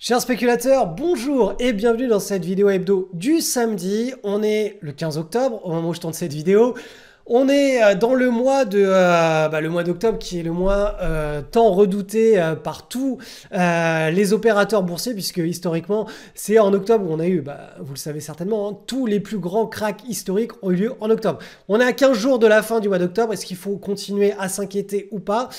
Chers spéculateurs, bonjour et bienvenue dans cette vidéo hebdo du samedi. On est le 15 octobre au moment où je tourne cette vidéo. On est euh, dans le mois de euh, bah, le mois d'octobre qui est le mois euh, tant redouté par tous les opérateurs boursiers puisque historiquement c'est en octobre où on a eu bah, vous le savez certainement hein, tous les plus grands cracks historiques ont eu lieu en octobre. On est à 15 jours de la fin du mois d'octobre est-ce qu'il faut continuer à s'inquiéter ou pas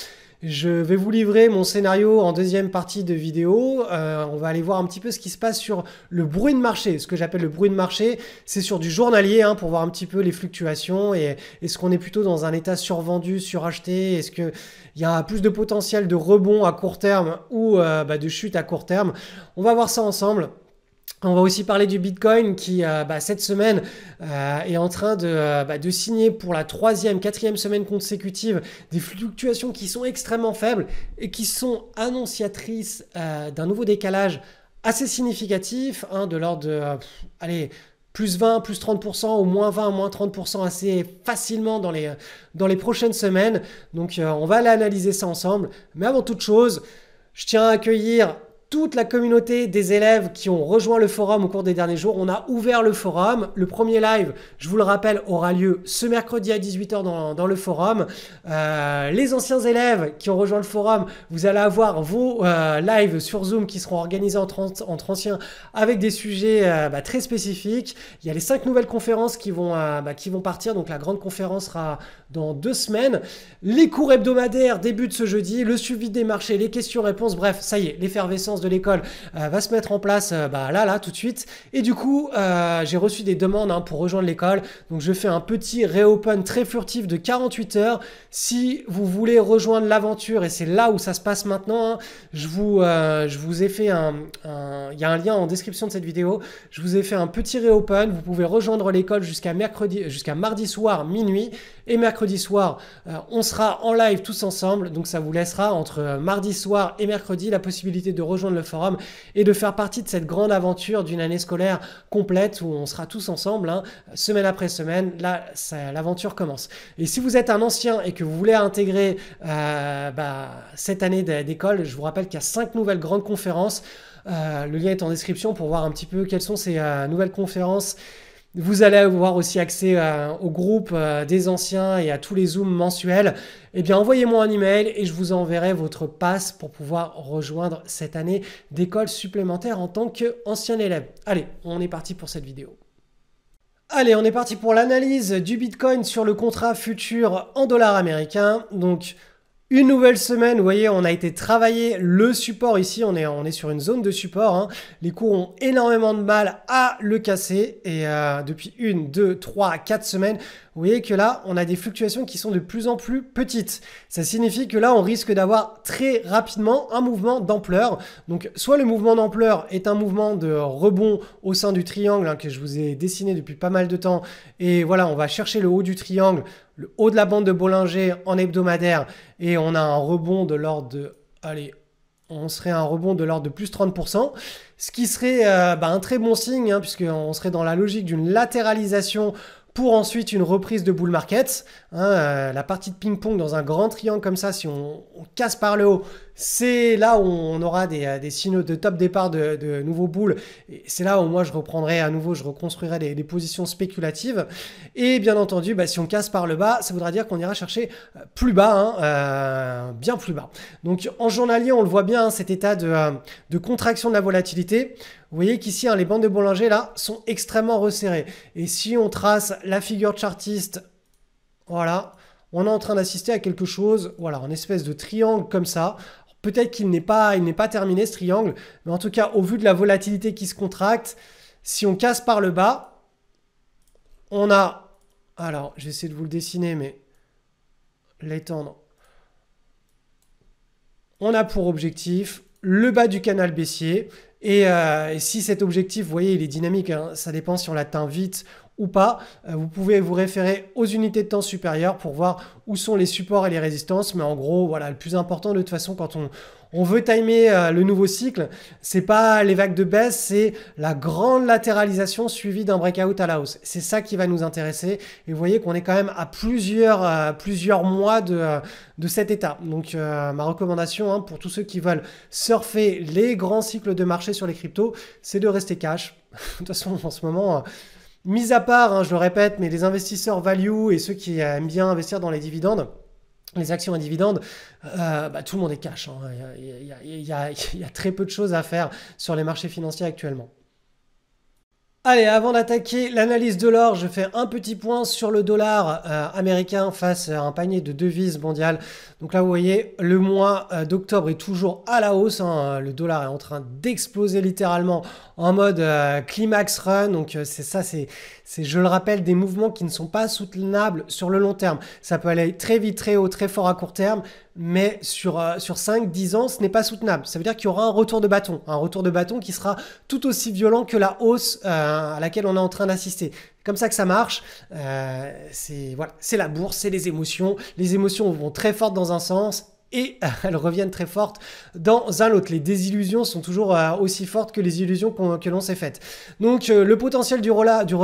je vais vous livrer mon scénario en deuxième partie de vidéo. Euh, on va aller voir un petit peu ce qui se passe sur le bruit de marché. Ce que j'appelle le bruit de marché, c'est sur du journalier hein, pour voir un petit peu les fluctuations et est-ce qu'on est plutôt dans un état survendu, suracheté Est-ce qu'il y a plus de potentiel de rebond à court terme ou euh, bah, de chute à court terme On va voir ça ensemble. On va aussi parler du Bitcoin qui, euh, bah, cette semaine, euh, est en train euh, bah, de, signer pour la troisième, quatrième semaine consécutive des fluctuations qui sont extrêmement faibles et qui sont annonciatrices d'un nouveau décalage assez significatif, hein, de l'ordre de, allez, plus 20, plus 30%, ou moins 20, moins 30% assez facilement dans les, dans les prochaines semaines. Donc on va l'analyser ça ensemble. Mais avant toute chose, je tiens à accueillir toute la communauté des élèves qui ont rejoint le forum au cours des derniers jours. On a ouvert le forum. Le premier live, je vous le rappelle, aura lieu ce mercredi à 18h dans, le forum. Euh, les anciens élèves qui ont rejoint le forum, vous allez avoir vos euh, lives sur Zoom qui seront organisés entre, anciens avec des sujets euh, bah, très spécifiques. Il y a les cinq nouvelles conférences qui vont, bah, qui vont partir. Donc la grande conférence sera dans deux semaines. Les cours hebdomadaires débutent ce jeudi. Le suivi des marchés, les questions-réponses. Bref, ça y est, l'effervescence l'école euh, va se mettre en place euh, bah, là, là, tout de suite. Et du coup, euh, j'ai reçu des demandes hein, pour rejoindre l'école. Donc je fais un petit reopen très furtif de 48 heures. Si vous voulez rejoindre l'aventure, et c'est là où ça se passe maintenant, hein, je, vous, je vous ai fait un... Il y a un lien en description de cette vidéo. Je vous ai fait un petit reopen. Vous pouvez rejoindre l'école jusqu'à mercredi, jusqu'à mardi soir minuit et mercredi soir, euh, on sera en live tous ensemble. Donc ça vous laissera entre euh, mardi soir et mercredi la possibilité de rejoindre le forum et de faire partie de cette grande aventure d'une année scolaire complète où on sera tous ensemble, hein. semaine après semaine. Là, l'aventure commence. Et si vous êtes un ancien et que vous voulez intégrer euh, bah, cette année d'école, je vous rappelle qu'il y a cinq nouvelles grandes conférences. le lien est en description pour voir un petit peu quelles sont ces nouvelles conférences vous allez avoir aussi accès euh, au groupe euh, des anciens et à tous les zooms mensuels. Eh bien, envoyez-moi un email et je vous enverrai votre passe pour pouvoir rejoindre cette année d'école supplémentaire en tant qu'ancien élève. Allez, on est parti pour cette vidéo. Allez, on est parti pour l'analyse du Bitcoin sur le contrat futur en dollars américains. Donc, une nouvelle semaine, vous voyez, on a été travailler le support ici, on est, on est sur une zone de support. Hein. Les cours ont énormément de mal à le casser et euh, depuis une, deux, trois, quatre semaines, vous voyez que là, on a des fluctuations qui sont de plus en plus petites. Ça signifie que là, on risque d'avoir très rapidement un mouvement d'ampleur. Donc, soit le mouvement d'ampleur est un mouvement de rebond au sein du triangle hein, que je vous ai dessiné depuis pas mal de temps et voilà, on va chercher le haut du triangle le haut de la bande de Bollinger en hebdomadaire et on a un rebond de l'ordre de... Allez, on serait un rebond de l'ordre de plus 30%, ce qui serait euh, bah, un très bon signe, hein, puisqu'on serait dans la logique d'une latéralisation pour ensuite une reprise de bull market. Hein, euh, la partie de ping-pong dans un grand triangle comme ça, si on casse par le haut, c'est là où on aura des, euh, signaux de top départ de, nouveaux boules. C'est là où moi je reprendrai à nouveau, je reconstruirai des, positions spéculatives. Et bien entendu, bah, si on casse par le bas, ça voudra dire qu'on ira chercher euh, plus bas, hein, euh, bien plus bas. Donc en journalier, on le voit bien, hein, cet état de, contraction de la volatilité. Vous voyez qu'ici, hein, les bandes de Bollinger, là, sont extrêmement resserrées. Et si on trace la figure chartiste, voilà, on est en train d'assister à quelque chose, voilà, en espèce de triangle comme ça. Peut-être qu'il n'est pas, il n'est pas terminé ce triangle, mais en tout cas, au vu de la volatilité qui se contracte, si on casse par le bas, on a... Alors, j'essaie de vous le dessiner, mais l'étendre. On a pour objectif le bas du canal baissier. Et, euh, si cet objectif, vous voyez, il est dynamique, hein, ça dépend si on l'atteint vite ou pas. Euh, vous pouvez vous référer aux unités de temps supérieures pour voir où sont les supports et les résistances. Mais en gros, voilà, le plus important de toute façon quand on, on veut timer euh, le nouveau cycle, c'est pas les vagues de baisse, c'est la grande latéralisation suivie d'un breakout à la hausse. C'est ça qui va nous intéresser. Et vous voyez qu'on est quand même à plusieurs, euh, plusieurs mois de, cet état. Donc ma recommandation hein, pour tous ceux qui veulent surfer les grands cycles de marché sur les cryptos, c'est de rester cash. de toute façon, en ce moment Mis à part, hein, je le répète, mais les investisseurs value et ceux qui aiment bien investir dans les dividendes, les actions à dividendes, euh, bah, tout le monde est cash. il y a très peu de choses à faire sur les marchés financiers actuellement. Allez, avant d'attaquer l'analyse de l'or, je fais un petit point sur le dollar euh, américain face à un panier de devises mondiales. Donc là, vous voyez, le mois euh, d'octobre est toujours à la hausse. Hein. Le dollar est en train d'exploser littéralement en mode euh, climax run. Donc c'est ça, c'est c'est, je le rappelle, des mouvements qui ne sont pas soutenables sur le long terme. Ça peut aller très vite, très haut, très fort à court terme, mais sur, euh, sur 5, 10 ans, ce n'est pas soutenable. Ça veut dire qu'il y aura un retour de bâton, un retour de bâton qui sera tout aussi violent que la hausse euh, à laquelle on est en train d'assister. Comme ça que ça marche, euh, c'est voilà, c'est la bourse, c'est les émotions. Les émotions vont très fortes dans un sens, et elles reviennent très fortes dans un autre. Les désillusions sont toujours euh, aussi fortes que les illusions que l'on s'est faites. Donc euh, le potentiel du, du,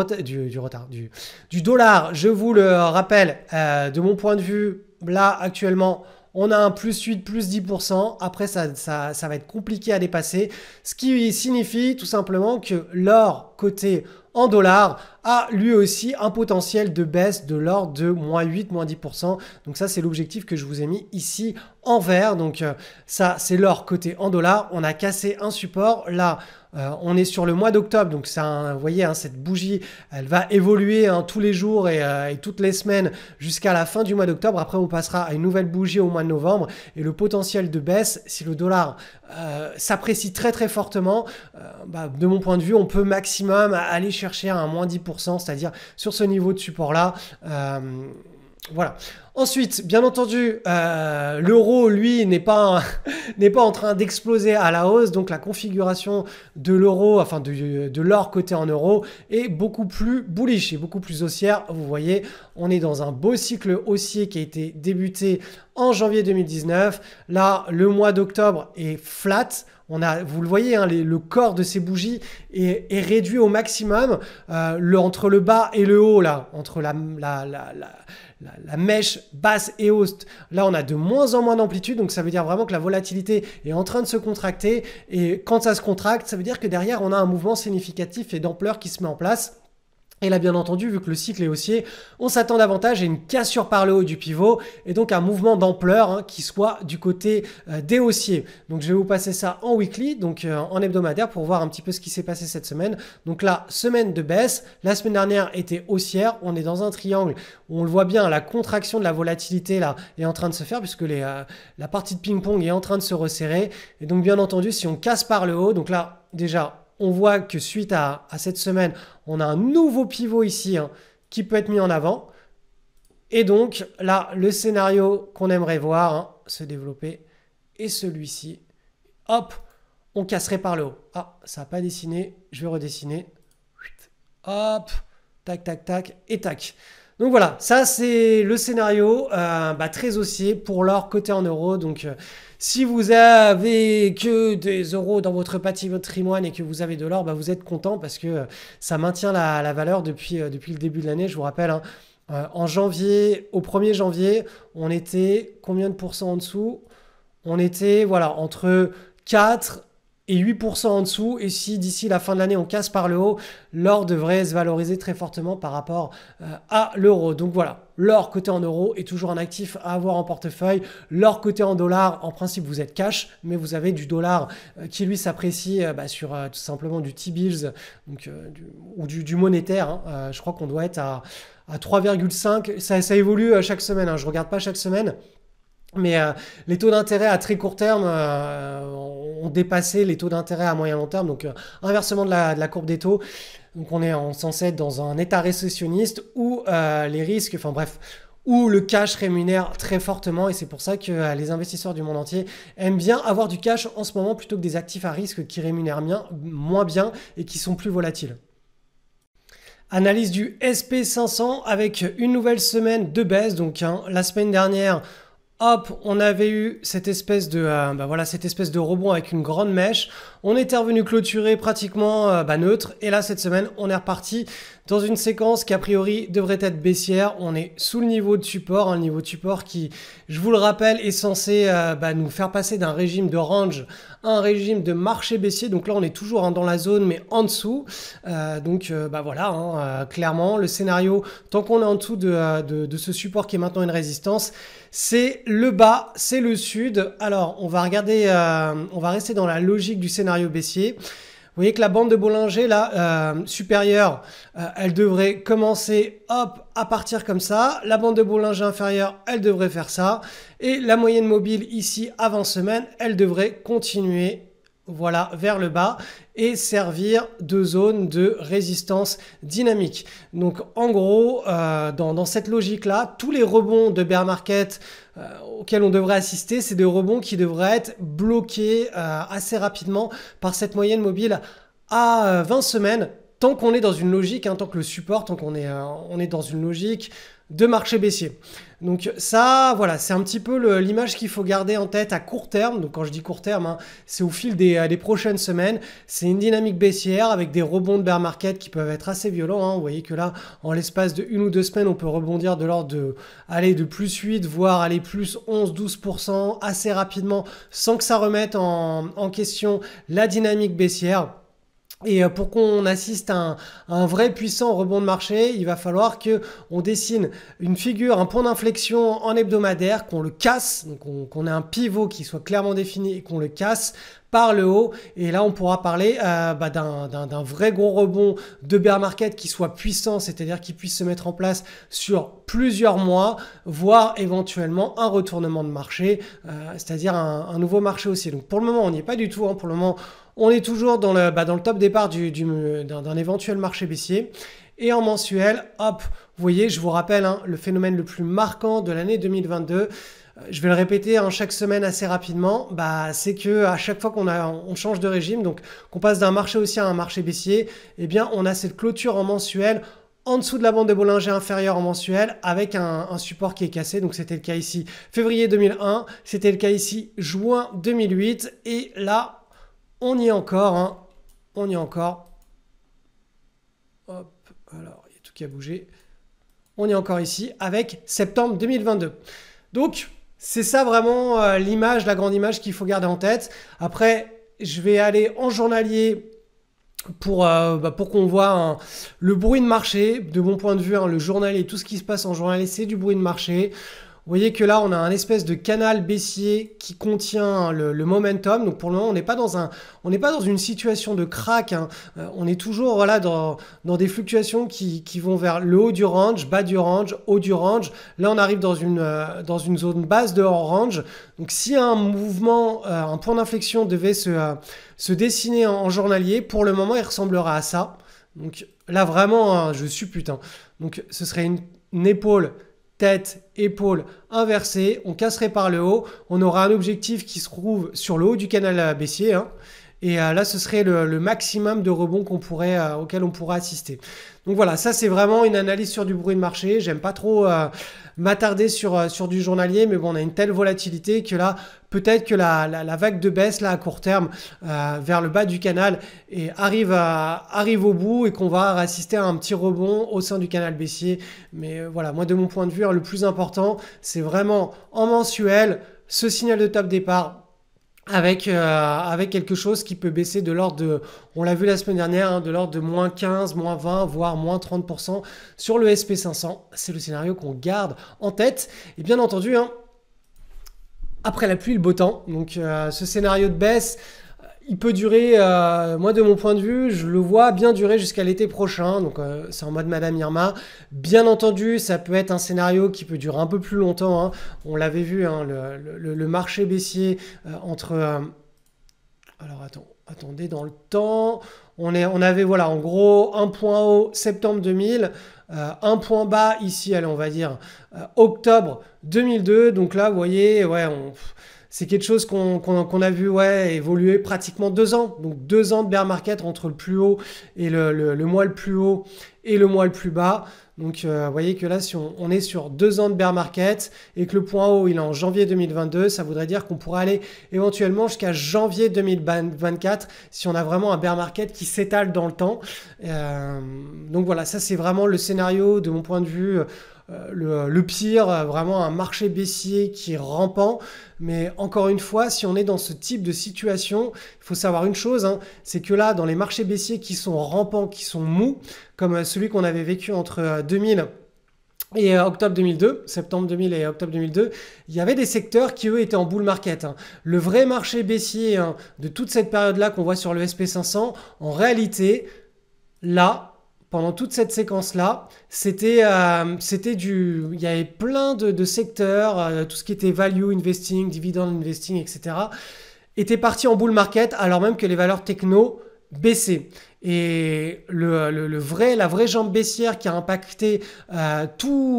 retard, du, dollar, je vous le rappelle, euh, de mon point de vue, là actuellement, on a un plus 8, plus 10%. Après, ça, ça va être compliqué à dépasser. Ce qui signifie tout simplement que l'or côté en dollars a lui aussi un potentiel de baisse de l'ordre de moins 8, moins 10%. Donc ça, c'est l'objectif que je vous ai mis ici en vert. Donc euh, ça, c'est l'or côté en dollars. On a cassé un support. Là, euh, on est sur le mois d'octobre, donc ça, vous voyez, hein, cette bougie, elle va évoluer hein, tous les jours euh, et, toutes les semaines jusqu'à la fin du mois d'octobre. Après, on passera à une nouvelle bougie au mois de novembre et le potentiel de baisse, si le dollar euh, s'apprécie très très fortement, bah, de mon point de vue, on peut maximum aller chercher un moins 10%, c'est-à-dire sur ce niveau de support-là. voilà. Ensuite, bien entendu, euh, l'euro, lui, n'est pas, n'est pas en train d'exploser à la hausse, donc la configuration de l'euro, enfin de, de l'or côté en euro, est beaucoup plus bullish et beaucoup plus haussière. Vous voyez, on est dans un beau cycle haussier qui a été débuté en janvier 2019. Là, le mois d'octobre est flat. On a, vous le voyez, hein, le corps de ces bougies est, est réduit au maximum. Euh, entre le bas et le haut, là, entre la, la, la, la mèche basse et hausse, là on a de moins en moins d'amplitude, donc ça veut dire vraiment que la volatilité est en train de se contracter, et quand ça se contracte, ça veut dire que derrière on a un mouvement significatif et d'ampleur qui se met en place. Et là, bien entendu, vu que le cycle est haussier, on s'attend davantage à une cassure par le haut du pivot et donc un mouvement d'ampleur hein, qui soit du côté euh, des haussiers. Donc, je vais vous passer ça en weekly, donc euh, en hebdomadaire, pour voir un petit peu ce qui s'est passé cette semaine. Donc là, semaine de baisse. La semaine dernière était haussière. On est dans un triangle. on le voit bien, la contraction de la volatilité là est en train de se faire puisque les, euh, la partie de ping-pong est en train de se resserrer. Et donc, bien entendu, si on casse par le haut, donc là, déjà, on voit que suite à, cette semaine, on a un nouveau pivot ici hein, qui peut être mis en avant. Et donc là, le scénario qu'on aimerait voir hein, se développer est celui-ci. Hop, on casserait par le haut. Ah, ça n'a pas dessiné, je vais redessiner. Hop, tac, tac, tac, et tac. Donc voilà, ça c'est le scénario euh, bah, très haussier pour l'or côté en euros. Donc euh, si vous avez que des euros dans votre patrimoine et que vous avez de l'or, bah, vous êtes content parce que ça maintient la, valeur depuis, euh, depuis le début de l'année. Je vous rappelle, hein, en janvier, au 1er janvier, on était combien de pourcents en dessous On était voilà entre 4 et 8% en dessous. Et si d'ici la fin de l'année on casse par le haut, l'or devrait se valoriser très fortement par rapport euh, à l'euro. Donc voilà, l'or côté en euros est toujours un actif à avoir en portefeuille. L'or côté en dollars, en principe vous êtes cash, mais vous avez du dollar euh, qui lui s'apprécie euh, bah, sur tout simplement du T-bills ou du, monétaire. Hein. je crois qu'on doit être à, 3,5. Ça, ça évolue chaque semaine, hein. je ne regarde pas chaque semaine. Mais euh, les taux d'intérêt à très court terme euh, ont dépassé les taux d'intérêt à moyen long terme, donc euh, inversement de la, courbe des taux. Donc on est censé être dans un état récessionniste où les risques, enfin bref, où le cash rémunère très fortement et c'est pour ça que les investisseurs du monde entier aiment bien avoir du cash en ce moment plutôt que des actifs à risque qui rémunèrent moins bien et qui sont plus volatiles. Analyse du SP500 avec une nouvelle semaine de baisse, donc hein, la semaine dernière hop, on avait eu cette espèce de, euh, bah voilà, cette espèce de rebond avec une grande mèche. On était revenu clôturer pratiquement euh, bah, neutre. Et là, cette semaine, on est reparti dans une séquence qui, a priori, devrait être baissière. On est sous le niveau de support, un niveau de support qui, je vous le rappelle, est censé euh, bah, nous faire passer d'un régime de range à un régime de marché baissier. Donc là, on est toujours hein, dans la zone, mais en dessous. Euh, donc bah, voilà, hein, clairement, le scénario, tant qu'on est en dessous de ce support qui est maintenant une résistance, c'est le bas, c'est le sud. Alors, on va regarder, on va rester dans la logique du scénario baissier. Vous voyez que la bande de Bollinger, là, euh, supérieure, euh, elle devrait commencer, hop, à partir comme ça. La bande de Bollinger inférieure, elle devrait faire ça. Et la moyenne mobile, ici, avant semaine, elle devrait continuer voilà, vers le bas et servir de zone de résistance dynamique. Donc en gros, euh, dans, cette logique-là, tous les rebonds de bear market euh, auxquels on devrait assister, c'est des rebonds qui devraient être bloqués euh, assez rapidement par cette moyenne mobile à 20 semaines, tant qu'on est dans une logique, hein, tant que le support, tant qu'on est, on est dans une logique de marché baissier. Donc ça, voilà, c'est un petit peu l'image qu'il faut garder en tête à court terme. Donc quand je dis court terme, hein, c'est au fil euh, des, prochaines semaines. C'est une dynamique baissière avec des rebonds de bear market qui peuvent être assez violents. Hein. Vous voyez que là, en l'espace de une ou deux semaines, on peut rebondir de l'ordre de aller de plus 8, voire aller plus 11-12% assez rapidement sans que ça remette en, en question la dynamique baissière. Et euh, pour qu'on assiste à un, vrai puissant rebond de marché, il va falloir que on dessine une figure, un point d'inflexion en hebdomadaire, qu'on le casse, donc qu'on ait un pivot qui soit clairement défini et qu'on le casse par le haut. Et là, on pourra parler euh, bah, d'un vrai gros rebond de bear market qui soit puissant, c'est-à-dire qui puisse se mettre en place sur plusieurs mois, voire éventuellement un retournement de marché, euh, c'est-à-dire un, nouveau marché aussi. Donc pour le moment, on n'y est pas du tout. Hein. Pour le moment, on est toujours dans le, bah, dans le top départ d'un éventuel marché baissier. Et en mensuel, hop, vous voyez, je vous rappelle hein, le phénomène le plus marquant de l'année 2022 euh, je vais le répéter en hein, chaque semaine assez rapidement, bah, c'est que à chaque fois qu'on on change de régime, donc qu'on passe d'un marché haussier à un marché baissier, eh bien on a cette clôture en mensuel en dessous de la bande de Bollinger inférieure en mensuel avec un, un support qui est cassé. Donc c'était le cas ici février 2001, c'était le cas ici juin 2008 et là on y est encore, hein. On y est encore. Hop, alors, il y a tout qui a bougé. On est encore ici avec septembre 2022. Donc, c'est ça vraiment euh, l'image, la grande image qu'il faut garder en tête. Après, je vais aller en journalier pour, euh, bah, pour qu'on voit hein, le bruit de marché. De mon point de vue, hein, le journalier, tout ce qui se passe en journalier, c'est du bruit de marché. Vous voyez que là, on a un espèce de canal baissier qui contient le, momentum. Donc pour le moment, on n'est pas dans pas dans une situation de crack. Hein. Euh, on est toujours voilà dans, des fluctuations qui, vont vers le haut du range, bas du range, haut du range. Là, on arrive dans une euh, dans une zone basse de range. Donc si un mouvement, euh, un point d'inflexion devait se dessiner en, journalier, pour le moment, il ressemblera à ça. Donc là, vraiment, hein, je suis putain. Donc ce serait une épaule tête, épaule inversée, on casserait par le haut, on aura un objectif qui se trouve sur le haut du canal baissier, hein, et euh, là, ce serait le, maximum de rebonds qu'on pourrait, euh, auquel on pourrait assister. Donc voilà, ça c'est vraiment une analyse sur du bruit de marché. J'aime pas trop euh, m'attarder sur, du journalier, mais bon, on a une telle volatilité que là, peut-être que la, vague de baisse là à court terme vers le bas du canal arrive, au bout et qu'on va assister à un petit rebond au sein du canal baissier. Mais voilà, moi de mon point de vue, hein, le plus important, c'est vraiment en mensuel ce signal de top départ avec, euh, avec quelque chose qui peut baisser de l'ordre de, on l'a vu la semaine dernière, hein, de l'ordre de moins 15, moins 20, voire moins 30% sur le SP500. C'est le scénario qu'on garde en tête. Et bien entendu, hein, après la pluie, le beau temps. Donc euh, ce scénario de baisse, il peut durer, euh, moi de mon point de vue, je le vois bien durer jusqu'à l'été prochain, donc euh, c'est en mode Madame Irma. Bien entendu, ça peut être un scénario qui peut durer un peu plus longtemps. Hein. On l'avait vu, hein, le, marché baissier euh, entre... alors attends, attendez, dans le temps, on, est, on avait voilà en gros un point haut septembre 2000, un point bas ici, allez on va dire octobre 2002, donc là vous voyez, ouais, on c'est quelque chose qu'on a vu ouais, évoluer pratiquement deux ans. Donc deux ans de bear market entre le plus haut et le, mois le plus haut et le mois le plus bas. Donc euh, vous voyez que là, si on, est sur deux ans de bear market et que le point haut, il est en janvier 2022, ça voudrait dire qu'on pourrait aller éventuellement jusqu'à janvier 2024 si on a vraiment un bear market qui s'étale dans le temps. Euh, donc voilà, ça c'est vraiment le scénario de mon point de vue euh, euh, le, pire, euh, vraiment un marché baissier qui est rampant. Mais encore une fois, si on est dans ce type de situation, il faut savoir une chose, hein, c'est que là, dans les marchés baissiers qui sont rampants, qui sont mous, comme euh, celui qu'on avait vécu entre 2000 et octobre 2002, septembre 2000 et octobre 2002, il y avait des secteurs qui, eux, étaient en bull market. Hein. Le vrai marché baissier hein, de toute cette période-là qu'on voit sur le SP500, en réalité, là, pendant toute cette séquence-là, euh, c'était, du, il y avait plein de, secteurs, euh, tout ce qui était value investing, dividend investing, etc., était parti en bull market alors même que les valeurs techno baissaient. Et le, vrai, la vraie jambe baissière qui a impacté euh,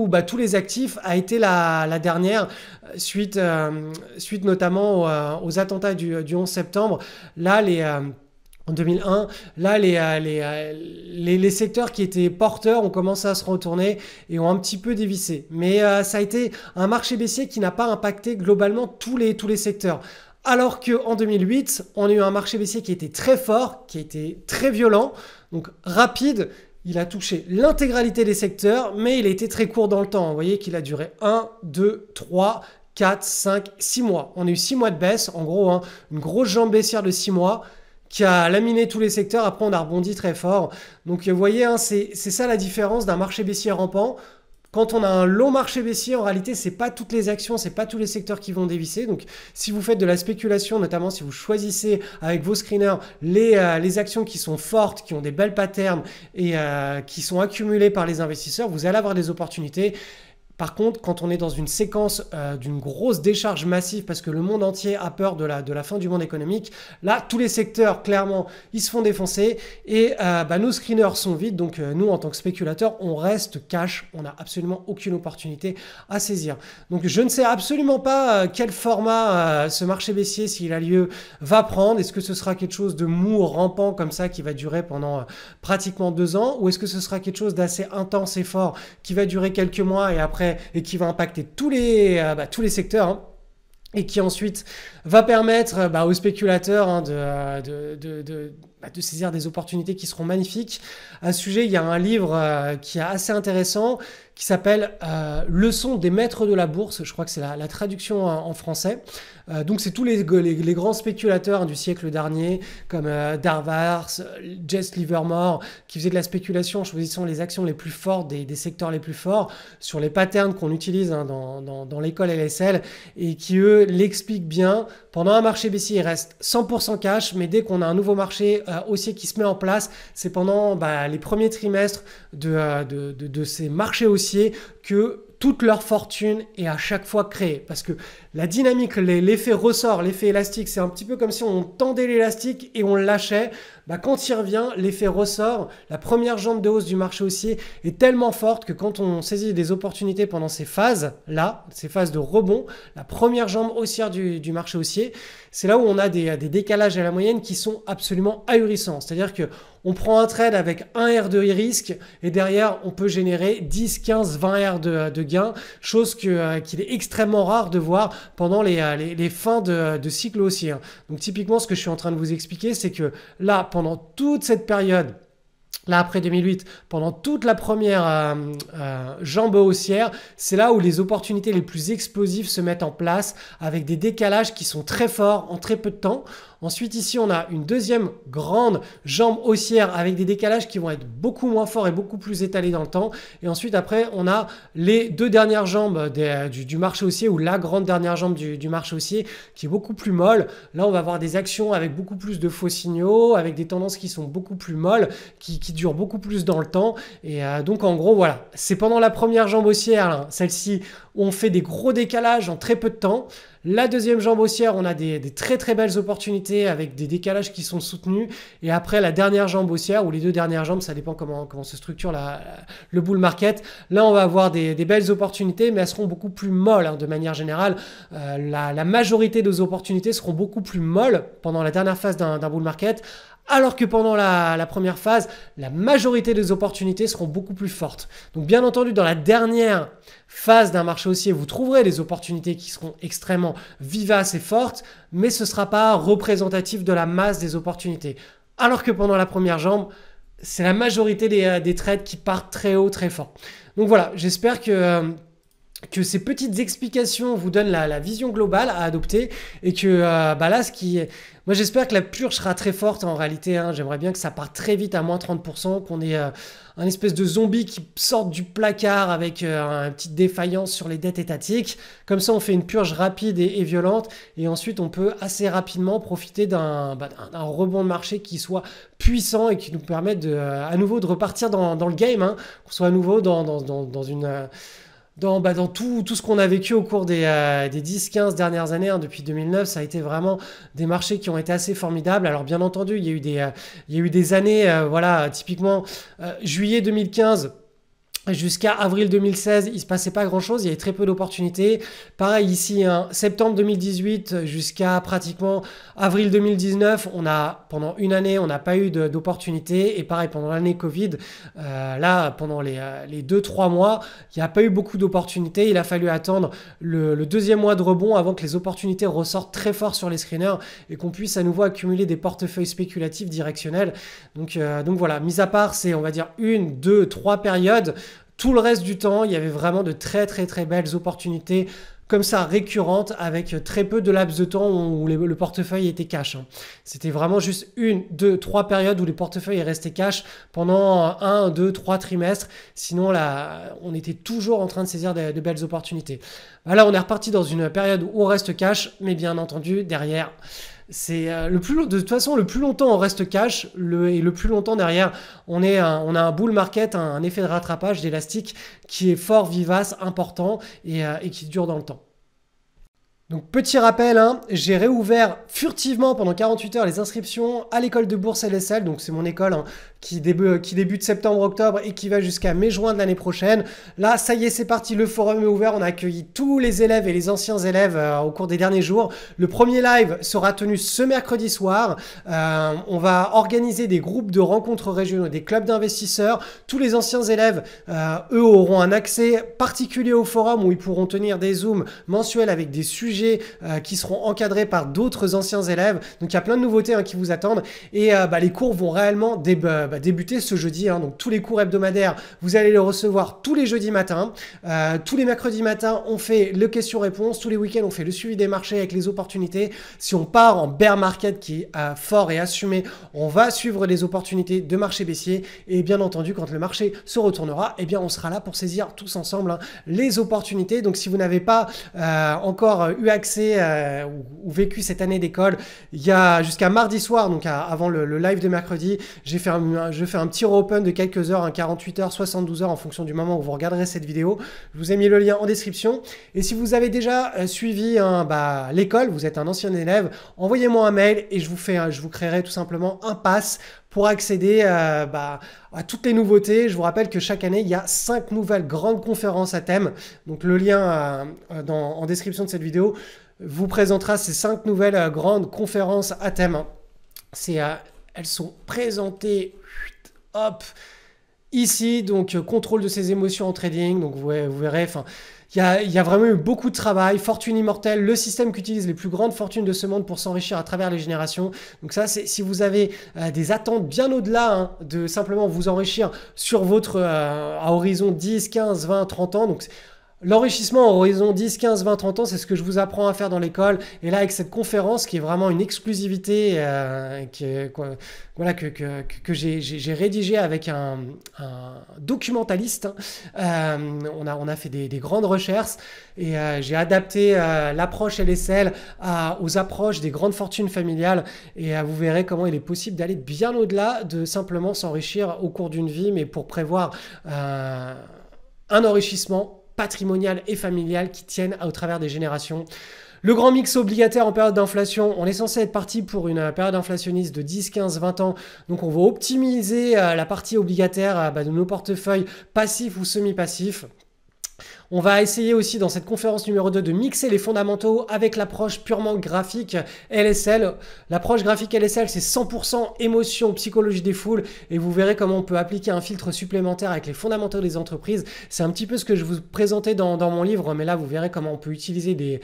bah, tous les actifs a été la, dernière, suite, suite notamment aux, attentats du, 11 septembre. Là, les, en 2001. Là, euh, euh, les, les, secteurs qui étaient porteurs ont commencé à se retourner et ont un petit peu dévissé. Mais euh, ça a été un marché baissier qui n'a pas impacté globalement tous les, tous les secteurs. Alors qu'en 2008, on a eu un marché baissier qui était très fort, qui était très violent, donc rapide. Il a touché l'intégralité des secteurs, mais il a été très court dans le temps. Vous voyez qu'il a duré 1, 2, 3, 4, 5, 6 mois. On a eu 6 mois de baisse, en gros, hein. une grosse jambe baissière de 6 mois qui a laminé tous les secteurs. Après, on a rebondi très fort. Donc, vous voyez, hein, c'est ça la différence d'un marché baissier rampant. Quand on a un long marché baissier, en réalité, c'est pas toutes les actions, c'est pas tous les secteurs qui vont dévisser. Donc, si vous faites de la spéculation, notamment si vous choisissez avec vos screeners les, euh, les actions qui sont fortes, qui ont des belles patterns et euh, qui sont accumulées par les investisseurs, vous allez avoir des opportunités. Par contre, quand on est dans une séquence euh, d'une grosse décharge massive, parce que le monde entier a peur de la, de la fin du monde économique, là, tous les secteurs, clairement, ils se font défoncer et euh, bah, nos screeners sont vides. Donc, euh, nous, en tant que spéculateurs, on reste cash. On n'a absolument aucune opportunité à saisir. Donc, je ne sais absolument pas quel format ce marché baissier, s'il a lieu, va prendre. Est-ce que ce sera quelque chose de mou, rampant comme ça, qui va durer pendant pratiquement deux ans Ou est-ce que ce sera quelque chose d'assez intense et fort qui va durer quelques mois et après, et qui va impacter tous les, euh, bah, tous les secteurs. Hein, et qui ensuite va permettre euh, bah, aux spéculateurs hein, de, euh, bah, de, saisir des opportunités qui seront magnifiques. À ce sujet, il y a un livre qui est assez intéressant, qui s'appelle euh, Leçon des maîtres de la bourse. Je crois que c'est la, traduction en, français. Euh, donc, c'est tous les, les, grands spéculateurs du siècle dernier, comme euh, Darvars, euh, Jess Livermore, qui faisaient de la spéculation en choisissant les actions les plus fortes des, secteurs les plus forts sur les patterns qu'on utilise hein, dans, l'école LSL et qui, eux, l'expliquent bien. Pendant un marché baissier, il reste 100% cash, mais dès qu'on a un nouveau marché haussier qui se met en place, c'est pendant bah, les premiers trimestres de, de, de ces marchés haussiers que toute leur fortune est à chaque fois créée. Parce que la dynamique, l'effet ressort, l'effet élastique, c'est un petit peu comme si on tendait l'élastique et on lâchait. Bah, quand il revient, l'effet ressort. La première jambe de hausse du marché haussier est tellement forte que quand on saisit des opportunités pendant ces phases-là, ces phases de rebond, la première jambe haussière du, marché haussier, c'est là où on a des, décalages à la moyenne qui sont absolument ahurissants. C'est-à-dire que on prend un trade avec un R de risque et derrière on peut générer 10, 15, 20 R de, de gain, chose euh, qu'il est extrêmement rare de voir pendant euh, les, fins de, de cycle haussier. Donc typiquement ce que je suis en train de vous expliquer c'est que là pendant toute cette période là après 2008, pendant toute la première euh, euh, jambe haussière, c'est là où les opportunités les plus explosives se mettent en place avec des décalages qui sont très forts en très peu de temps. Ensuite, ici, on a une deuxième grande jambe haussière avec des décalages qui vont être beaucoup moins forts et beaucoup plus étalés dans le temps. Et ensuite, après, on a les deux dernières jambes du, marché haussier ou la grande dernière jambe du, marché haussier qui est beaucoup plus molle. Là, on va avoir des actions avec beaucoup plus de faux signaux, avec des tendances qui sont beaucoup plus molles, qui, durent beaucoup plus dans le temps. Et euh, donc, en gros, voilà, c'est pendant la première jambe haussière, celle-ci, on fait des gros décalages en très peu de temps. La deuxième jambe haussière, on a des, très très belles opportunités avec des décalages qui sont soutenus. Et après, la dernière jambe haussière, ou les deux dernières jambes, ça dépend comment, se structure le bull market. Là, on va avoir des, belles opportunités, mais elles seront beaucoup plus molles hein, de manière générale. Euh, la, la majorité des opportunités seront beaucoup plus molles pendant la dernière phase d'un bull market alors que pendant la, première phase, la majorité des opportunités seront beaucoup plus fortes. Donc bien entendu, dans la dernière phase d'un marché haussier, vous trouverez des opportunités qui seront extrêmement vivaces et fortes, mais ce ne sera pas représentatif de la masse des opportunités. Alors que pendant la première jambe, c'est la majorité des, euh, trades qui partent très haut, très fort. Donc voilà, j'espère que... Euh, que ces petites explications vous donnent la, vision globale à adopter et que euh, bah là, ce qui Moi, j'espère que la purge sera très forte en réalité. Hein. J'aimerais bien que ça parte très vite à moins 30%, qu'on ait euh, un espèce de zombie qui sorte du placard avec euh, une petite défaillance sur les dettes étatiques. Comme ça, on fait une purge rapide et, violente. Et ensuite, on peut assez rapidement profiter bah, d'un rebond de marché qui soit puissant et qui nous permette à nouveau de repartir dans, le game. Hein. Qu'on soit à nouveau dans une dans, bah, tout, ce qu'on a vécu au cours des, 10-15 euh, dernières années, hein, depuis 2009, ça a été vraiment des marchés qui ont été assez formidables. Alors bien entendu, il y a eu des, euh, années, euh, voilà, typiquement juillet 2015 Jusqu'à avril 2016, il se passait pas grand-chose, il y avait très peu d'opportunités. Pareil ici, hein, septembre 2018 jusqu'à pratiquement avril 2019, on a pendant une année, on n'a pas eu d'opportunités. Et pareil pendant l'année Covid, euh, là pendant euh, les, deux trois mois, il n'y a pas eu beaucoup d'opportunités. Il a fallu attendre le, deuxième mois de rebond avant que les opportunités ressortent très fort sur les screeners et qu'on puisse à nouveau accumuler des portefeuilles spéculatifs directionnels. Donc euh, donc voilà, mis à part, c'est on va dire une, deux, trois périodes. Tout le reste du temps, il y avait vraiment de très très très belles opportunités comme ça récurrentes, avec euh, très peu de laps de temps où le portefeuille était cash. Hein. C'était vraiment juste une, deux, trois périodes où les portefeuilles restaient cash pendant un, deux, trois trimestres. Sinon, là, on était toujours en train de saisir de, belles opportunités. Là, voilà, on est reparti dans une période où on reste cash, mais bien entendu, derrière, c'est euh, le plus de toute façon le plus longtemps on reste cash le, et le plus longtemps derrière on est on a un bull market, un, effet de rattrapage d'élastique qui est fort vivace, important et euh, qui dure dans le temps. Donc petit rappel, hein, j'ai réouvert furtivement pendant 48 heures les inscriptions à l'école de bourse LSL, donc c'est mon école hein, qui, débute, septembre-octobre et qui va jusqu'à mai-juin de l'année prochaine. Là, ça y est, c'est parti, le forum est ouvert, on a accueilli tous les élèves et les anciens élèves euh, au cours des derniers jours. Le premier live sera tenu ce mercredi soir. Euh, on va organiser des groupes de rencontres régionaux, des clubs d'investisseurs. Tous les anciens élèves, euh, eux, auront un accès particulier au forum où ils pourront tenir des zooms mensuels avec des sujets euh, qui seront encadrés par d'autres anciens élèves. Donc il y a plein de nouveautés hein, qui vous attendent. Et euh, bah, les cours vont réellement bah, bah, débuter ce jeudi. Hein. Donc tous les cours hebdomadaires, vous allez les recevoir tous les jeudis matins. Euh, tous les mercredis matins, on fait le question-réponse. Tous les week-ends, on fait le suivi des marchés avec les opportunités. Si on part en bear market qui est fort et assumé, on va suivre les opportunités de marché baissier. Et bien entendu, quand le marché se retournera, et eh bien on sera là pour saisir tous ensemble hein, les opportunités. Donc si vous n'avez pas encore accès euh, ou, vécu cette année d'école, il y a jusqu'à mardi soir, donc avant le, live de mercredi, j'ai fait un, je fais un petit reopen de quelques heures, un 48 heures, 72 heures en fonction du moment où vous regarderez cette vidéo. Je vous ai mis le lien en description. Et si vous avez déjà euh, suivi un bah, l'école, vous êtes un ancien élève, envoyez-moi un mail et je vous, fais, je vous créerai tout simplement un pass pour accéder euh, bah, à, toutes les nouveautés. Je vous rappelle que chaque année, il y a cinq nouvelles grandes conférences à thème. Donc le lien euh, euh, en description de cette vidéo vous présentera ces cinq nouvelles grandes conférences à thème. C'est, elles sont présentées, ici, donc contrôle de ses émotions en trading. Donc vous, vous verrez, enfin il y, a, vraiment eu beaucoup de travail, fortune immortelle, le système qu'utilisent les plus grandes fortunes de ce monde pour s'enrichir à travers les générations. Donc ça, c'est si vous avez euh, des attentes bien au-delà hein, de simplement vous enrichir sur votre euh, à horizon 10, 15, 20, 30 ans. Donc L'enrichissement en horizon 10, 15, 20, 30 ans, c'est ce que je vous apprends à faire dans l'école. Et là, avec cette conférence qui est vraiment une exclusivité, euh, qui voilà, que, que, j'ai rédigée avec un, documentaliste, hein. euh, on, a, on a fait des, grandes recherches et euh, j'ai adapté l'approche LSL aux approches des grandes fortunes familiales. Et vous verrez comment il est possible d'aller bien au-delà de simplement s'enrichir au cours d'une vie, mais pour prévoir un enrichissement Patrimonial et familiales qui tiennent au travers des générations. Le grand mix obligataire en période d'inflation, on est censé être parti pour une euh, période inflationniste de 10, 15, 20 ans. Donc on va optimiser euh, la partie obligataire euh, bah, de nos portefeuilles passifs ou semi-passifs. On va essayer aussi dans cette conférence numéro 2 de mixer les fondamentaux avec l'approche purement graphique LSL. L'approche graphique LSL, c'est 100% émotion, psychologie des foules, et vous verrez comment on peut appliquer un filtre supplémentaire avec les fondamentaux des entreprises. C'est un petit peu ce que je vous présentais dans, mon livre, mais là, vous verrez comment on peut utiliser des,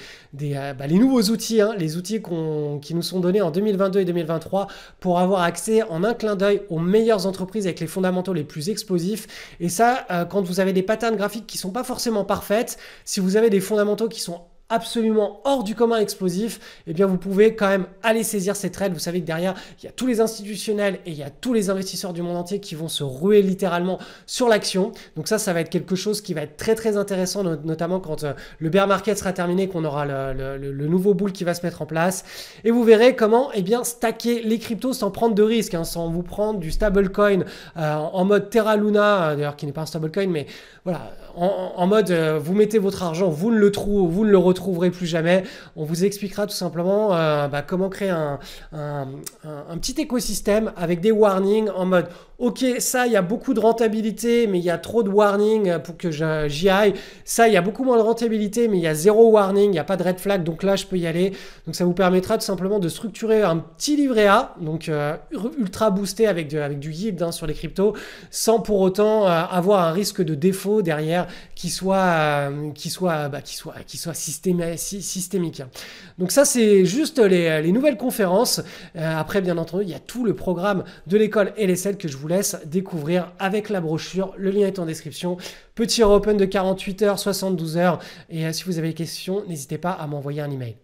euh, bah, les nouveaux outils, hein, les outils qui nous sont donnés en 2022 et 2023 pour avoir accès en un clin d'œil aux meilleures entreprises avec les fondamentaux les plus explosifs. Et ça, euh, quand vous avez des patterns graphiques qui ne sont pas forcément parfaits, si vous avez des fondamentaux qui sont absolument hors du commun explosif, et eh bien vous pouvez quand même aller saisir ces trades. Vous savez que derrière, il y a tous les institutionnels et il y a tous les investisseurs du monde entier qui vont se ruer littéralement sur l'action. Donc ça, ça va être quelque chose qui va être très très intéressant, notamment quand euh, le bear market sera terminé, qu'on aura le, nouveau boule qui va se mettre en place. Et vous verrez comment et eh bien stacker les cryptos sans prendre de risques, hein, sans vous prendre du stablecoin euh, en mode Terra Luna, euh, d'ailleurs qui n'est pas un stablecoin, mais voilà, en, mode euh, vous mettez votre argent, vous ne le trouvez, vous ne le retrouverez plus jamais. On vous expliquera tout simplement euh, bah, comment créer un, petit écosystème avec des warnings en mode Ok, ça, il y a beaucoup de rentabilité, mais il y a trop de warning pour que j'y aille. Ça, il y a beaucoup moins de rentabilité, mais il y a zéro warning, il n'y a pas de red flag, donc là, je peux y aller. Donc ça vous permettra tout simplement de structurer un petit livret A, donc euh, ultra boosté avec, avec du yield hein, sur les cryptos, sans pour autant euh, avoir un risque de défaut derrière qui soit, euh, bah, qui soit, qui soit, qui soit systémique. Donc ça, c'est juste les, les, nouvelles conférences. après, bien entendu, il y a tout le programme de l'école LSL que je vous laisse découvrir avec la brochure. Le lien est en description. Petit reopen de 48 h 72 h Et euh, si vous avez des questions, n'hésitez pas à m'envoyer un email.